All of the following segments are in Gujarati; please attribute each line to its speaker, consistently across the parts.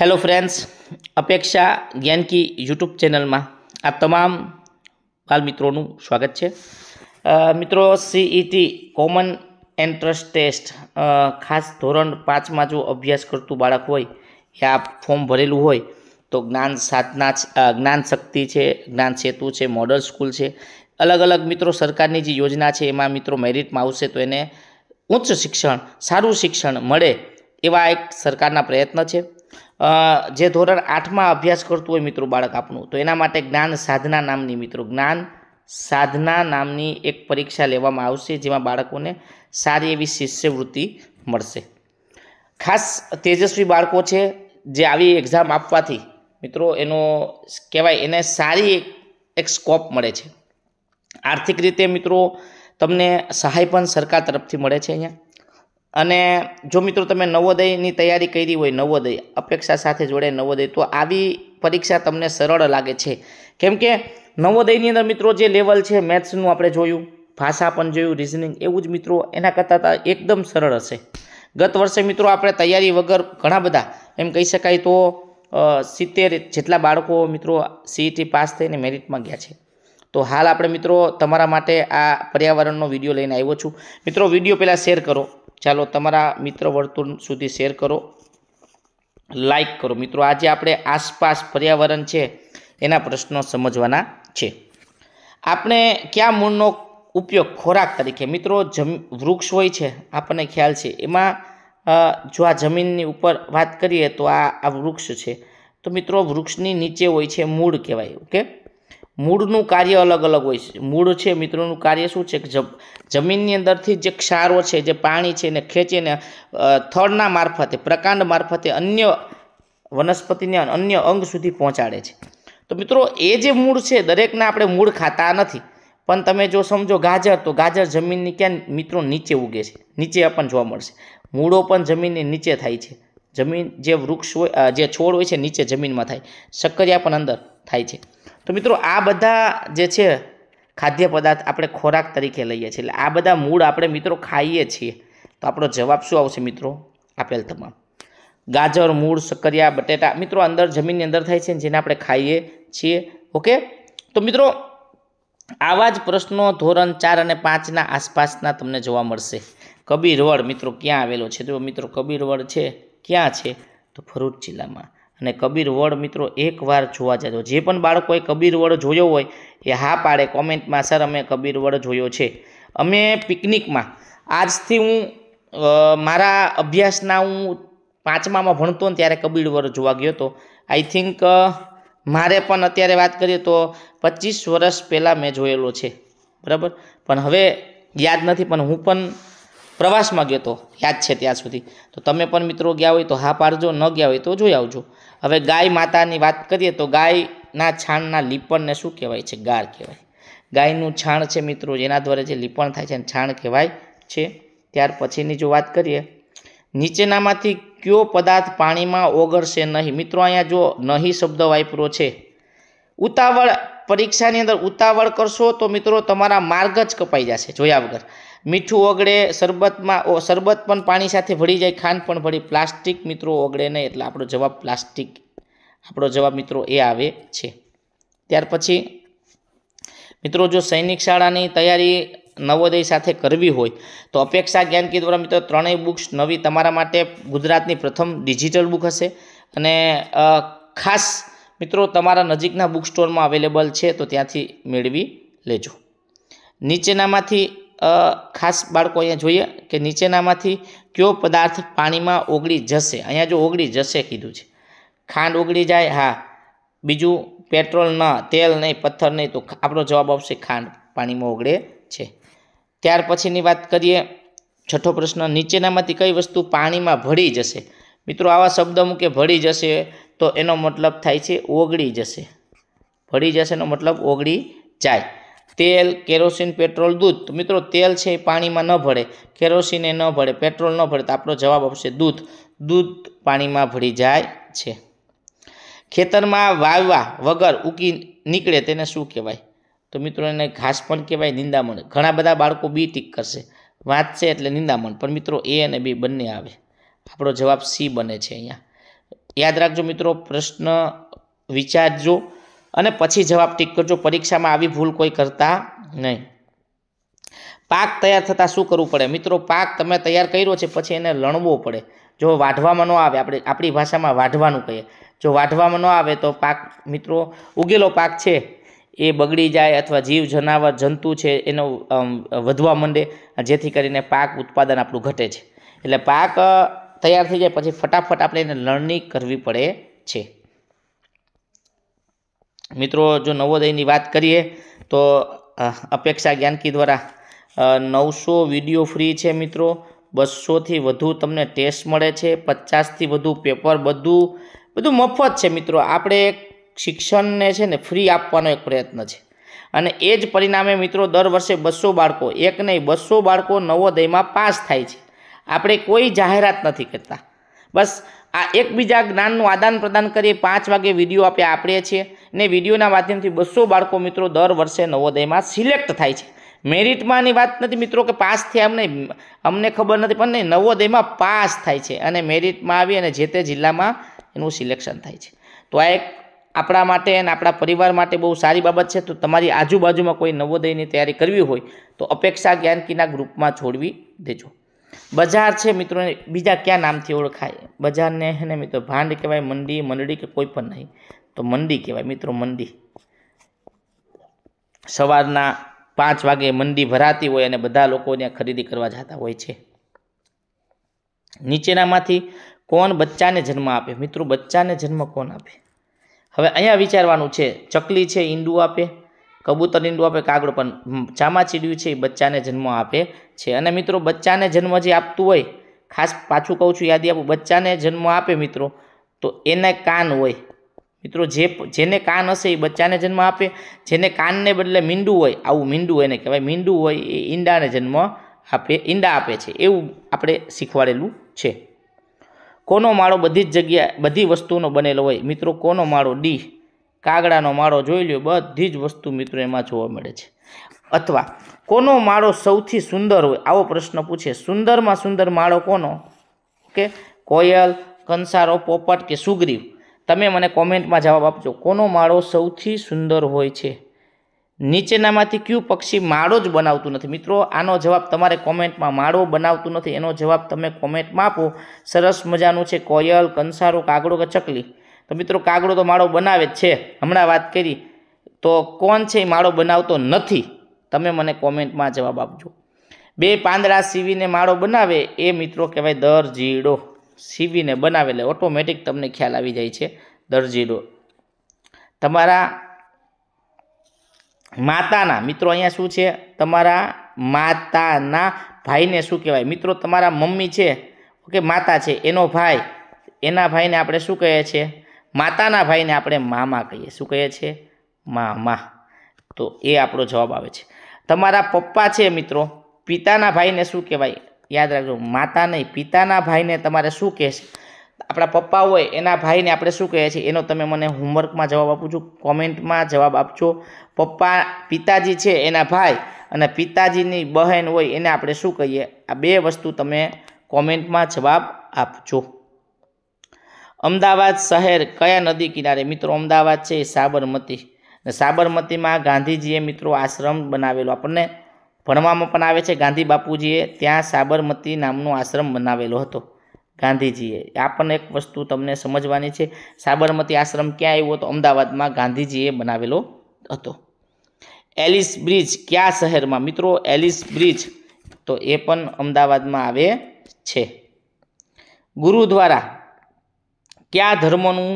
Speaker 1: હેલો ફ્રેન્ડ્સ અપેક્ષા જ્ઞાનકી યુટ્યુબ ચેનલમાં આ તમામ બાલમિત્રોનું સ્વાગત છે મિત્રો સીઈટી કોમન એન્ટ્રન્સ ટેસ્ટ ખાસ ધોરણ પાંચમાં જો અભ્યાસ કરતું બાળક હોય યા ફોર્મ ભરેલું હોય તો જ્ઞાન સાધના જ્ઞાન શક્તિ છે જ્ઞાન સેતુ છે મોડલ સ્કૂલ છે અલગ અલગ મિત્રો સરકારની જે યોજના છે એમાં મિત્રો મેરિટમાં આવશે તો એને ઉચ્ચ શિક્ષણ સારું શિક્ષણ મળે એવા એક સરકારના પ્રયત્ન છે જે ધોરણ આઠમાં અભ્યાસ કરતું હોય મિત્રો બાળક આપણું તો એના માટે જ્ઞાન સાધના નામની મિત્રો જ્ઞાન સાધના નામની એક પરીક્ષા લેવામાં આવશે જેમાં બાળકોને સારી એવી શિષ્યવૃત્તિ મળશે ખાસ તેજસ્વી બાળકો છે જે આવી એક્ઝામ આપવાથી મિત્રો એનો કહેવાય એને સારી એક સ્કોપ મળે છે આર્થિક રીતે મિત્રો તમને સહાય પણ સરકાર તરફથી મળે છે અહીંયા અને જો મિત્રો તમે નવોદયની તૈયારી કરી હોય નવોદય અપેક્ષા સાથે જોડે નવોદય તો આવી પરીક્ષા તમને સરળ લાગે છે કેમ કે નવોદયની અંદર મિત્રો જે લેવલ છે મેથ્સનું આપણે જોયું ભાષા પણ જોયું રિઝનિંગ એવું જ મિત્રો એના કરતાં એકદમ સરળ હશે ગત વર્ષે મિત્રો આપણે તૈયારી વગર ઘણા બધા એમ કહી શકાય તો સિત્તેર જેટલા બાળકો મિત્રો સીઈટી પાસ થઈને મેરિટમાં ગયા છે તો હાલ આપણે મિત્રો તમારા માટે આ પર્યાવરણનો વિડીયો લઈને આવ્યો છું મિત્રો વિડીયો પહેલાં શેર કરો ચાલો તમારા મિત્ર વર્તુળ સુધી શેર કરો લાઈક કરો મિત્રો આજે આપણે આસપાસ પર્યાવરણ છે એના પ્રશ્નો સમજવાના છે આપણે કયા મૂળનો ઉપયોગ ખોરાક તરીકે મિત્રો વૃક્ષ હોય છે આપણને ખ્યાલ છે એમાં જો આ જમીનની ઉપર વાત કરીએ તો આ આ વૃક્ષ છે તો મિત્રો વૃક્ષની નીચે હોય છે મૂળ કહેવાય ઓકે મૂળનું કાર્ય અલગ અલગ હોય છે મૂળ છે મિત્રોનું કાર્ય શું છે કે જમીનની અંદરથી જે ક્ષારો છે જે પાણી છે એને ખેંચીને થળના મારફતે પ્રકાંડ મારફતે અન્ય વનસ્પતિને અન્ય અંગ સુધી પહોંચાડે છે તો મિત્રો એ જે મૂળ છે દરેકને આપણે મૂળ ખાતા નથી પણ તમે જો સમજો ગાજર તો ગાજર જમીનની ક્યાં મિત્રો નીચે ઉગે છે નીચે પણ જોવા મળશે મૂળો પણ જમીનની નીચે થાય છે જમીન જે વૃક્ષ હોય જે છોડ હોય છે નીચે જમીનમાં થાય શક્કરિયા પણ અંદર થાય છે તો મિત્રો આ બધા જે છે ખાદ્ય પદાર્થ આપણે ખોરાક તરીકે લઈએ છીએ એટલે આ બધા મૂળ આપણે મિત્રો ખાઈએ છીએ તો આપણો જવાબ શું આવશે મિત્રો આપેલ તમામ ગાજર મૂળ સક્કરિયા બટેટા મિત્રો અંદર જમીનની અંદર થાય છે જેને આપણે ખાઈએ છીએ ઓકે તો મિત્રો આવા જ પ્રશ્નો ધોરણ ચાર અને પાંચના આસપાસના તમને જોવા મળશે કબીરવડ મિત્રો ક્યાં આવેલો છે તો મિત્રો કબીરવડ છે ક્યાં છે તો ભરૂચ જિલ્લામાં અને કબીર વડ મિત્રો એકવાર જોવા જજો જે પણ બાળકોએ કબીર વડ જોયો હોય એ હા પાડે કોમેન્ટમાં સર અમે કબીર વડ જોયો છે અમે પિકનિકમાં આજથી હું મારા અભ્યાસના હું પાંચમામાં ભણતો ને ત્યારે કબીર વડ જોવા ગયો હતો આઈ થિંક મારે પણ અત્યારે વાત કરીએ તો પચીસ વર્ષ પહેલાં મેં જોયેલો છે બરાબર પણ હવે યાદ નથી પણ હું પણ પ્રવાસમાં ગયો હતો યાદ છે ત્યાં સુધી તો તમે પણ મિત્રો ગયા હોય તો હા પાડજો ન ગયા હોય તો જોઈ આવજો હવે ગાય માતાની વાત કરીએ તો ગાયના છાણના લીપણને શું કહેવાય છે ગાર કહેવાય ગાયનું છાણ છે મિત્રો જેના દ્વારા જે લીપણ થાય છે છાણ કહેવાય છે ત્યાર પછીની જો વાત કરીએ નીચેનામાંથી કયો પદાર્થ પાણીમાં ઓગળશે નહીં મિત્રો અહીંયા જો નહીં શબ્દ વાપરો છે ઉતાવળ પરીક્ષાની અંદર ઉતાવળ કરશો તો મિત્રો તમારા માર્ગ જ કપાઈ જશે જોયા વગર મીઠું ઓગળે શરબતમાં શરબત પણ પાણી સાથે ભળી જાય ખાંડ પણ ભળી પ્લાસ્ટિક મિત્રો ઓગળે નહીં એટલે આપણો જવાબ પ્લાસ્ટિક આપણો જવાબ મિત્રો એ આવે છે ત્યાર પછી મિત્રો જો સૈનિક શાળાની તૈયારી નવોદય સાથે કરવી હોય તો અપેક્ષા જ્ઞાનકી દ્વારા મિત્રો ત્રણેય બુક્સ નવી તમારા માટે ગુજરાતની પ્રથમ ડિજિટલ બુક હશે અને ખાસ મિત્રો તમારા નજીકના બુક સ્ટોરમાં અવેલેબલ છે તો ત્યાંથી મેળવી લેજો નીચેનામાંથી ખાસ બાળકો અહીંયા જોઈએ કે નીચેનામાંથી કયો પદાર્થ પાણીમાં ઓગળી જશે અહીંયા જો ઓગળી જશે કીધું છે ખાંડ ઓગળી જાય હા બીજું પેટ્રોલ ન તેલ નહીં પથ્થર નહીં તો આપણો જવાબ આવશે ખાંડ પાણીમાં ઓગળે છે ત્યાર પછીની વાત કરીએ છઠ્ઠો પ્રશ્ન નીચેનામાંથી કઈ વસ્તુ પાણીમાં ભળી જશે મિત્રો આવા શબ્દ મૂકે ભળી જશે તો એનો મતલબ થાય છે ઓગળી જશે ભળી જશેનો મતલબ ઓગળી જાય તેલ કેરોસીન પેટ્રોલ દૂધ તો મિત્રો તેલ છે એ પાણીમાં ન ભળે કેરોસીન એ ન ભળે પેટ્રોલ ન ભળે તો આપણો જવાબ આપશે દૂધ દૂધ પાણીમાં ભળી જાય છે ખેતરમાં વાવવા વગર ઉકી નીકળે તેને શું કહેવાય તો મિત્રો એને ઘાસ પણ કહેવાય નિંદામણ ઘણા બધા બાળકો બી ટીક કરશે વાંચશે એટલે નિંદામણ પણ મિત્રો એ અને બી બંને આવે આપણો જવાબ સી બને છે અહીંયા યાદ રાખજો મિત્રો પ્રશ્ન વિચારજો અને પછી જવાબ ટીક કરજો પરીક્ષામાં આવી ભૂલ કોઈ કરતા નહીં પાક તૈયાર થતાં શું કરવું પડે મિત્રો પાક તમે તૈયાર કર્યો છે પછી એને લણવો પડે જો વાઢવામાં ન આવે આપણે આપણી ભાષામાં વાઢવાનું કહીએ જો વાઢવામાં ન આવે તો પાક મિત્રો ઉગેલો પાક છે એ બગડી જાય અથવા જીવ જનાવર જંતુ છે એનો વધવા માંડે જેથી કરીને પાક ઉત્પાદન આપણું ઘટે છે એટલે પાક તૈયાર થઈ જાય પછી ફટાફટ આપણે એને લણણી કરવી પડે છે મિત્રો જો નવોદયની વાત કરીએ તો અપેક્ષા જ્ઞાનકી દ્વારા નવસો વિડીયો ફ્રી છે મિત્રો બસોથી વધુ તમને ટેસ્ટ મળે છે પચાસથી વધુ પેપર બધું બધું મફત છે મિત્રો આપણે એક શિક્ષણને છે ને ફ્રી આપવાનો એક પ્રયત્ન છે અને એ જ પરિણામે મિત્રો દર વર્ષે બસો બાળકો એક નહીં બસો બાળકો નવોદયમાં પાસ થાય છે આપણે કોઈ જાહેરાત નથી કરતા બસ આ એકબીજા જ્ઞાનનું આદાન પ્રદાન કરીએ પાંચ વાગે વિડીયો આપણે આપીએ છીએ ને વિડીયોના માધ્યમથી બસો બાળકો મિત્રો દર વર્ષે નવોદયમાં સિલેક્ટ થાય છે મેરિટમાંની વાત નથી મિત્રો કે પાસ થયા અમને અમને ખબર નથી પણ નહીં નવોદયમાં પાસ થાય છે અને મેરિટમાં આવી અને જે તે જિલ્લામાં એનું સિલેક્શન થાય છે તો આ એક આપણા માટે અને આપણા પરિવાર માટે બહુ સારી બાબત છે તો તમારી આજુબાજુમાં કોઈ નવોદયની તૈયારી કરવી હોય તો અપેક્ષા જ્ઞાનકીના ગ્રુપમાં છોડવી દેજો બજાર છે મિત્રો બીજા ક્યાં નામથી ઓળખાય બજારને હે ને મિત્રો ભાંડ કહેવાય મંડી મંડળી કે કોઈ પણ નહીં તો મંડી કહેવાય મિત્રો મંડી સવારના પાંચ વાગે મંડી ભરાતી હોય અને બધા લોકો ત્યાં ખરીદી કરવા જતા હોય છે નીચેનામાંથી કોણ બચ્ચાને જન્મ આપે મિત્રો બચ્ચાને જન્મ કોણ આપે હવે અહીંયા વિચારવાનું છે ચકલી છે ઈંડું આપે કબૂતરનીનું આપે કાગડો પણ ચામાચીડિયું છે એ બચ્ચાને જન્મ આપે છે અને મિત્રો બચ્ચાને જન્મ જે આપતું હોય ખાસ પાછું કહું છું યાદી આપું બચ્ચાને જન્મ આપે મિત્રો તો એને કાન હોય મિત્રો જે જેને કાન હશે એ બચ્ચાને જન્મ આપે જેને કાનને બદલે મીંડું હોય આવું મીંડું હોય એને કહેવાય મીંડું હોય એ ઈંડાને જન્મ આપે ઈંડા આપે છે એવું આપણે શીખવાડેલું છે કોનો માળો બધી જ જગ્યાએ બધી વસ્તુનો બનેલો હોય મિત્રો કોનો માળો ડી કાગડાનો માળો જોઈ લ્યો બધી જ વસ્તુ મિત્રો એમાં જોવા મળે છે અથવા કોનો માળો સૌથી સુંદર હોય આવો પ્રશ્ન પૂછે સુંદરમાં સુંદર માળો કોનો કે કોયલ કંસારો પોપટ કે સુગ્રીવ તમે મને કોમેન્ટમાં જવાબ આપજો કોનો માળો સૌથી સુંદર હોય છે નીચેનામાંથી કયું પક્ષી માળો જ બનાવતું નથી મિત્રો આનો જવાબ તમારે કોમેન્ટમાં માળો બનાવતું નથી એનો જવાબ તમે કોમેન્ટમાં આપો સરસ મજાનું છે કોયલ કંસારો કાગડો કે ચકલી તો મિત્રો કાગડો તો માળો બનાવે જ છે હમણાં વાત કરી તો કોણ છે એ માળો બનાવતો નથી તમે મને કોમેન્ટમાં જવાબ આપજો બે પાંદડા સીવીને માળો બનાવે એ મિત્રો કહેવાય દરજીડો સીવીને બનાવે એટલે ઓટોમેટિક તમને ખ્યાલ આવી જાય છે દરજીડો તમારા માતાના મિત્રો અહીંયા શું છે તમારા માતાના ભાઈને શું કહેવાય મિત્રો તમારા મમ્મી છે ઓકે માતા છે એનો ભાઈ એના ભાઈને આપણે શું કહીએ છીએ માતાના ભાઈને આપણે મામા કહીએ શું કહીએ છીએ મામા તો એ આપણો જવાબ આવે છે તમારા પપ્પા છે મિત્રો પિતાના ભાઈને શું કહેવાય યાદ રાખજો માતા નહીં પિતાના ભાઈને તમારે શું કહેશે આપણા પપ્પા હોય એના ભાઈને આપણે શું કહીએ છીએ એનો તમે મને હોમવર્કમાં જવાબ આપું છું કોમેન્ટમાં જવાબ આપજો પપ્પા પિતાજી છે એના ભાઈ અને પિતાજીની બહેન હોય એને આપણે શું કહીએ આ બે વસ્તુ તમે કોમેન્ટમાં જવાબ આપજો અમદાવાદ શહેર કયા નદી કિનારે મિત્રો અમદાવાદ છે એ સાબરમતી સાબરમતીમાં ગાંધીજીએ મિત્રો આશ્રમ બનાવેલો આપણને ભણવામાં પણ આવે છે ગાંધી બાપુજીએ ત્યાં સાબરમતી નામનો આશ્રમ બનાવેલો હતો ગાંધીજીએ આ પણ એક વસ્તુ તમને સમજવાની છે સાબરમતી આશ્રમ ક્યાં આવ્યો તો અમદાવાદમાં ગાંધીજીએ બનાવેલો હતો એલિસ બ્રિજ કયા શહેરમાં મિત્રો એલિસ બ્રિજ તો એ પણ અમદાવાદમાં આવે છે ગુરુદ્વારા કયા ધર્મનું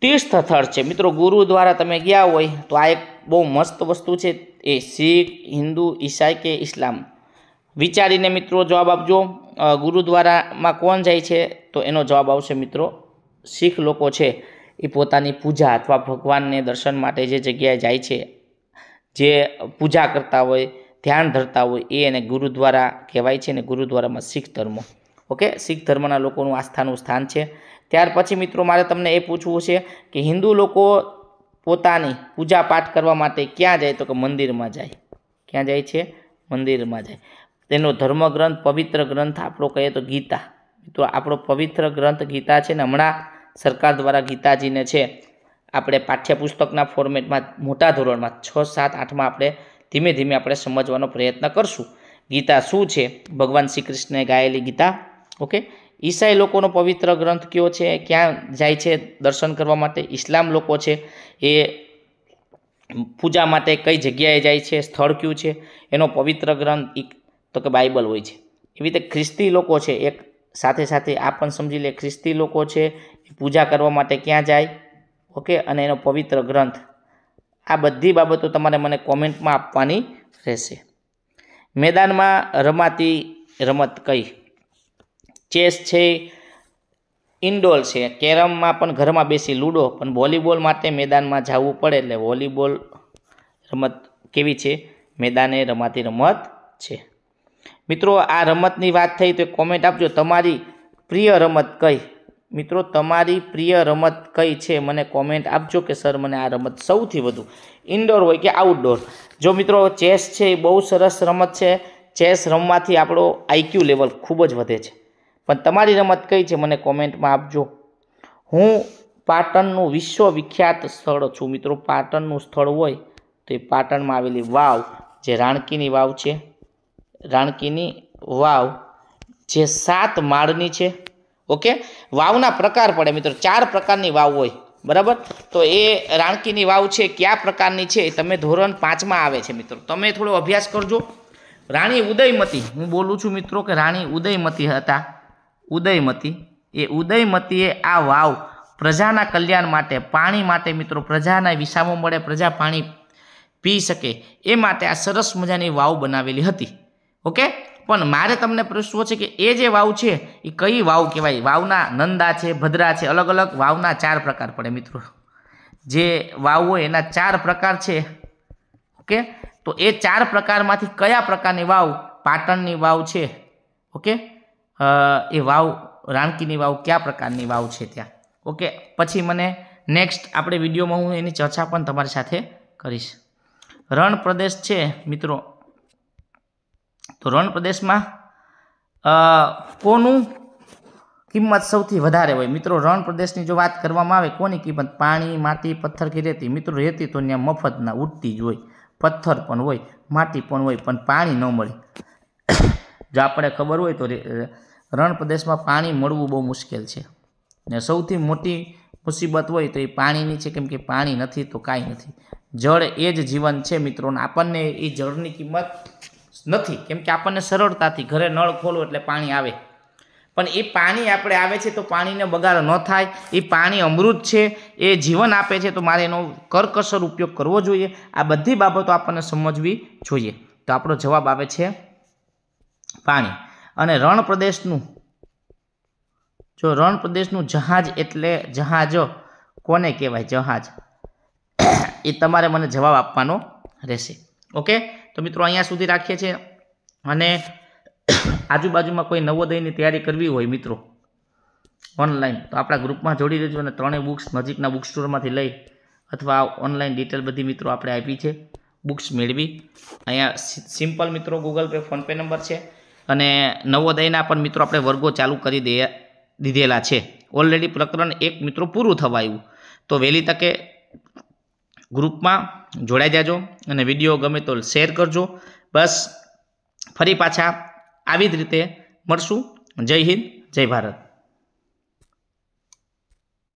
Speaker 1: તીર્થ છે મિત્રો ગુરુ દ્વારા તમે ગયા હોય તો આ એક બહુ મસ્ત વસ્તુ છે એ શીખ હિન્દુ ઈસાઈ કે ઇસ્લામ વિચારીને મિત્રો જવાબ આપજો ગુરુદ્વારામાં કોણ જાય છે તો એનો જવાબ આવશે મિત્રો શીખ લોકો છે એ પોતાની પૂજા અથવા ભગવાનને દર્શન માટે જે જગ્યાએ જાય છે જે પૂજા કરતા હોય ધ્યાન ધરતા હોય એ એને ગુરુદ્વારા કહેવાય છે અને ગુરુદ્વારામાં શીખ ધર્મ ઓકે શીખ ધર્મના લોકોનું આસ્થાનું સ્થાન છે ત્યાર પછી મિત્રો મારે તમને એ પૂછવું છે કે હિન્દુ લોકો પોતાની પૂજા પાઠ કરવા માટે ક્યાં જાય તો કે મંદિરમાં જાય ક્યાં જાય છે મંદિરમાં જાય તેનો ધર્મગ્રંથ પવિત્ર ગ્રંથ આપણો કહીએ તો ગીતા મિત્રો આપણો પવિત્ર ગ્રંથ ગીતા છે ને હમણાં સરકાર દ્વારા ગીતાજીને છે આપણે પાઠ્યપુસ્તકના ફોર્મેટમાં મોટા ધોરણમાં છ સાત આઠમાં આપણે ધીમે ધીમે આપણે સમજવાનો પ્રયત્ન કરશું ગીતા શું છે ભગવાન શ્રી કૃષ્ણે ગાયેલી ગીતા ઓકે ઈસાઈ લોકોનો પવિત્ર ગ્રંથ કયો છે ક્યાં જાય છે દર્શન કરવા માટે ઇસ્લામ લોકો છે એ પૂજા માટે કઈ જગ્યાએ જાય છે સ્થળ કયું છે એનો પવિત્ર ગ્રંથ તો કે બાઇબલ હોય છે એવી રીતે ખ્રિસ્તી લોકો છે એક સાથે સાથે આ પણ સમજી લે ખ્રિસ્તી લોકો છે પૂજા કરવા માટે ક્યાં જાય ઓકે અને એનો પવિત્ર ગ્રંથ આ બધી બાબતો તમારે મને કોમેન્ટમાં આપવાની રહેશે મેદાનમાં રમાતી રમત કઈ ચેસ છે ઇન્ડોર છે કેરમમાં પણ ઘરમાં બેસી લૂડો પણ વોલીબોલ માટે મેદાનમાં જવું પડે એટલે વોલીબોલ રમત કેવી છે મેદાને રમાતી રમત છે મિત્રો આ રમતની વાત થઈ તો કોમેન્ટ આપજો તમારી પ્રિય રમત કઈ મિત્રો તમારી પ્રિય રમત કઈ છે મને કોમેન્ટ આપજો કે સર મને આ રમત સૌથી વધુ ઇન્ડોર હોય કે આઉટડોર જો મિત્રો ચેસ છે એ બહુ સરસ રમત છે ચેસ રમવાથી આપણો આઈક્યુ લેવલ ખૂબ જ વધે છે પણ તમારી રમત કઈ છે મને કોમેન્ટમાં આપજો હું પાટણનું વિશ્વવિખ્યાત સ્થળ છું મિત્રો પાટણનું સ્થળ હોય તો એ પાટણમાં આવેલી વાવ જે રાણકીની વાવ છે રાણકીની વાવ જે સાત માળની છે ઓકે વાવના પ્રકાર પડે મિત્રો ચાર પ્રકારની વાવ હોય બરાબર તો એ રાણકીની વાવ છે કયા પ્રકારની છે એ તમે ધોરણ પાંચમાં આવે છે મિત્રો તમે થોડો અભ્યાસ કરજો રાણી ઉદયમતી હું બોલું છું મિત્રો કે રાણી ઉદયમતી હતા ઉદયમતી એ ઉદયમતીએ આ વાવ પ્રજાના કલ્યાણ માટે પાણી માટે મિત્રો પ્રજાના વિસામો મળે પ્રજા પાણી પી શકે એ માટે આ સરસ મજાની વાવ બનાવેલી હતી ઓકે પણ મારે તમને પ્રશ્ન છે કે એ જે વાવ છે એ કઈ વાવ કહેવાય વાવના નંદા છે ભદ્રા છે અલગ અલગ વાવના ચાર પ્રકાર પડે મિત્રો જે વાવ હોય એના ચાર પ્રકાર છે ઓકે તો એ ચાર પ્રકારમાંથી કયા પ્રકારની વાવ પાટણની વાવ છે ઓકે એ વાવ રામકીની વાવ કયા પ્રકારની વાવ છે ત્યાં ઓકે પછી મને નેક્સ્ટ આપણે વિડીયોમાં હું એની ચર્ચા પણ તમારી સાથે કરીશ રણ પ્રદેશ છે મિત્રો તો રણ પ્રદેશમાં કોનું કિંમત સૌથી વધારે હોય મિત્રો રણ પ્રદેશની જો વાત કરવામાં આવે કોની કિંમત પાણી માટી પથ્થર કે રહેતી મિત્રો રહેતી તો ત્યાં મફતના ઉડતી જ હોય પથ્થર પણ હોય માટી પણ હોય પણ પાણી ન મળે જો આપણે ખબર હોય તો રણ પ્રદેશમાં પાણી મળવું બહુ મુશ્કેલ છે ને સૌથી મોટી મુસીબત હોય તો એ પાણીની છે કેમ કે પાણી નથી તો કાંઈ નથી જળ એ જ જીવન છે મિત્રોને આપણને એ જળની કિંમત નથી કેમ કે આપણને સરળતાથી ઘરે નળ ખોલો એટલે પાણી આવે પણ એ પાણી આપણે આવે છે તો પાણીને બગાડ ન થાય એ પાણી અમૃત છે એ જીવન આપે છે તો મારે એનો કરકસર ઉપયોગ કરવો જોઈએ આ બધી બાબતો આપણને સમજવી જોઈએ તો આપણો જવાબ આવે છે પાણી અને રણ પ્રદેશનું જો રણ પ્રદેશનું જહાજ એટલે જહાજ કોને કહેવાય જહાજ એ તમારે મને જવાબ આપવાનો રહેશે ઓકે તો મિત્રો અહીંયા સુધી રાખીએ છીએ અને આજુબાજુમાં કોઈ નવોદયની તૈયારી કરવી હોય મિત્રો ઓનલાઈન તો આપણા ગ્રુપમાં જોડી દેજો અને ત્રણેય બુક્સ નજીકના બુક સ્ટોરમાંથી લઈ અથવા ઓનલાઈન ડિટેલ બધી મિત્રો આપણે આપી છે બુક્સ મેળવી અહીંયા સિમ્પલ મિત્રો ગૂગલ પે ફોનપે નંબર છે અને નવોદયના પણ મિત્રો આપણે વર્ગો ચાલુ કરી દે દીધેલા છે ઓલરેડી પ્રકરણ એક મિત્રો પૂરું થવા આવ્યું તો વહેલી તકે ગ્રુપમાં જોડાઈ જાજો અને વિડીયો ગમે તો શેર કરજો બસ ફરી પાછા આવી જ રીતે મળશું જય હિન્દ જય ભારત